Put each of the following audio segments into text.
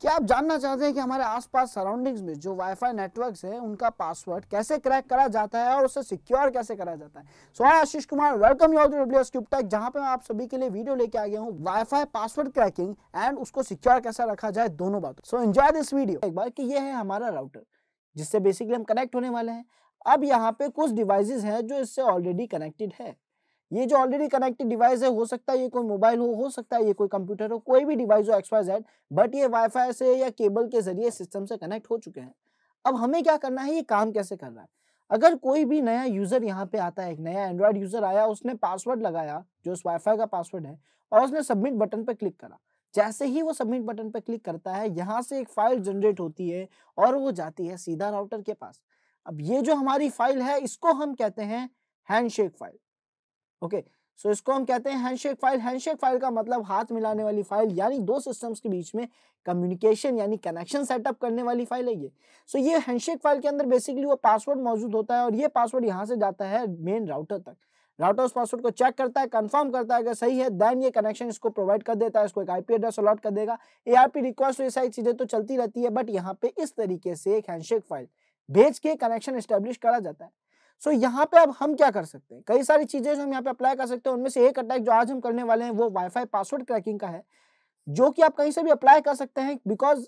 क्या आप जानना चाहते हैं कि हमारे आसपास सराउंडिंग्स में जो वाईफाई नेटवर्क्स हैं उनका पासवर्ड कैसे क्रैक करा जाता है और उसे सिक्योर कैसे करा जाता है सो so, हाँ, Ashish Kumar welcome U W S Tech जहां पे मैं आप सभी के लिए वीडियो लेके आ गया हूँ वाईफाई पासवर्ड क्रैकिंग एंड उसको सिक्योर कैसे रखा जाए दोनों बातों सो एंजॉय दिस वीडियो एक बार की ये है हमारा राउटर जिससे बेसिकली हम कनेक्ट होने वाले हैं अब यहाँ पे कुछ डिवाइस है जो इससे ऑलरेडी कनेक्टेड है ये जो ऑलरेडी कनेक्टेड डिवाइस है हो सकता है ये कोई मोबाइल हो हो सकता है ये कोई कंप्यूटर हो कोई भी डिवाइस हो एक्सपायर जेड बट ये वाईफाई से या केबल के जरिए सिस्टम से कनेक्ट हो चुके हैं अब हमें क्या करना है ये काम कैसे कर रहा है अगर कोई भी नया यूजर यहाँ पे आता है एक नया एंड्रॉयड यूजर आया उसने पासवर्ड लगाया जो उस वाईफाई का पासवर्ड है और उसने सबमिट बटन पर क्लिक करा जैसे ही वो सबमिट बटन पर क्लिक करता है यहाँ से एक फाइल जनरेट होती है और वो जाती है सीधा राउटर के पास अब ये जो हमारी फाइल है इसको हम कहते हैं handshake file okay so so, इसको हम कहते हैं हैंडशेक फाइल हैंडशेक फाइल का मतलब हाथ मिलाने वाली फाइल यानी दो सिस्टम्स के बीच में कम्युनिकेशन यानी कनेक्शन सेटअप करने वाली फाइल है ये सो so, ये हैंडशेक फाइल के अंदर बेसिकली वो पासवर्ड मौजूद होता है और ये पासवर्ड यहाँ से जाता है मेन राउटर तक राउटर उस पासवर्ड को चेक करता है कंफर्म करता है अगर सही है देन ये कनेक्शन इसको प्रोवाइड कर देता है इसको एक आईपी एड्रेस अलॉट कर देगा एआरपी रिक्वेस्ट तो ये सारी चीजें तो चलती रहती है बट यहाँ पे इस तरीके से एक हैंडशेक फाइल भेज के कनेक्शन स्टेब्लिश करा जाता है सो so, यहाँ पे अब हम क्या कर सकते हैं कई सारी चीजें जो हम यहाँ पे अप्लाई कर सकते हैं उनमें से एक अटैक जो आज हम करने वाले हैं वो वाईफाई पासवर्ड क्रैकिंग का है जो कि आप कहीं से भी अप्लाई कर सकते हैं बिकॉज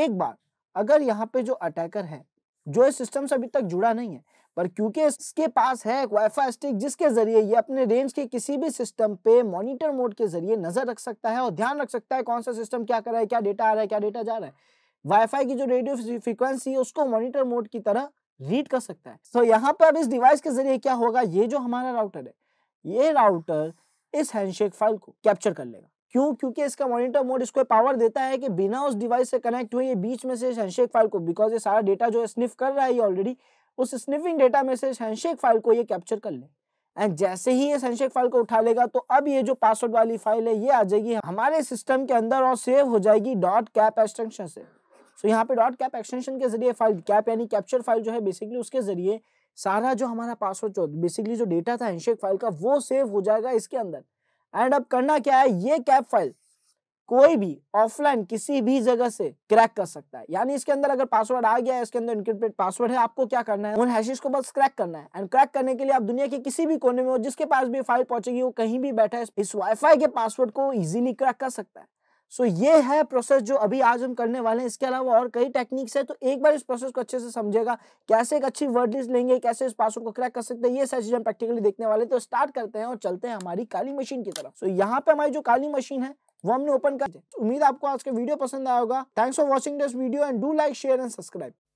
एक बार अगर यहाँ पे जो अटैकर है जो इस सिस्टम से अभी तक जुड़ा नहीं है पर क्योंकि इसके पास है एक वाईफाई स्टिक जिसके जरिए ये अपने रेंज के किसी भी सिस्टम पे मॉनिटर मोड के जरिए नजर रख सकता है और ध्यान रख सकता है कौन सा सिस्टम क्या कर रहा है क्या डेटा आ रहा है क्या डेटा जा रहा है वाईफाई की जो रेडियो फ्रिक्वेंसी है उसको मॉनिटर मोड की तरह रीड कर सकता है सो so, यहाँ पर अब इस डिवाइस के जरिए क्या होगा ये जो हमारा राउटर है ये राउटर इस हैंडशेक फाइल को कैप्चर कर लेगा क्यों क्योंकि इसका मॉनिटर मोड इसको पावर देता है कि बिना उस डिवाइस से कनेक्ट हुए ये बीच में से इस हैंडशेक फाइल को बिकॉज ये सारा डेटा जो स्निफ कर रहा है ये ऑलरेडी उस स्निफिंग डेटा में से इस हैंडशेक फाइल को ये कैप्चर कर ले एंड जैसे ही ये हैंडशेक फाइल को उठा लेगा तो अब ये जो पासवर्ड वाली फाइल है ये आ जाएगी हमारे सिस्टम के अंदर और सेव हो जाएगी डॉट कैप एक्सटेंशन से सो यहाँ पे डॉट कैप एक्सटेंशन के जरिए फाइल कैप यानी कैप्चर फाइल जो है बेसिकली उसके जरिए सारा जो हमारा पासवर्ड जो बेसिकली जो डेटा था हैंडशेक फाइल का वो सेव हो जाएगा इसके अंदर एंड अब करना क्या है ये कैप फाइल कोई भी ऑफलाइन किसी भी जगह से क्रैक कर सकता है यानी इसके अंदर अगर पासवर्ड आ गया है इसके अंदर इनक्रिप्टेड पासवर्ड है आपको क्या करना है उन हैशेस को बस क्रैक करना है एंड क्रैक करने के लिए आप दुनिया के किसी भी कोने में हो जिसके पास भी फाइल पहुंचेगी वो कहीं भी बैठा है इस वाईफाई के पासवर्ड को इजिली क्रैक कर सकता है सो ये है प्रोसेस जो अभी आज हम करने वाले हैं इसके अलावा और कई टेक्निक्स है तो एक बार इस प्रोसेस को अच्छे से समझेगा कैसे एक अच्छी वर्ड लिस्ट लेंगे कैसे इस पासवर्ड को क्रैक कर सकते हैं ये सारी चीज हम प्रैक्टिकली देखने वाले तो स्टार्ट करते हैं और चलते हैं हमारी काली मशीन की तरफ सो यहाँ पे हमारी जो काली मशीन है वो हमने ओपन कर उम्मीद आपको आज का वीडियो पसंद आया होगा thanks for watching this video and do like share and subscribe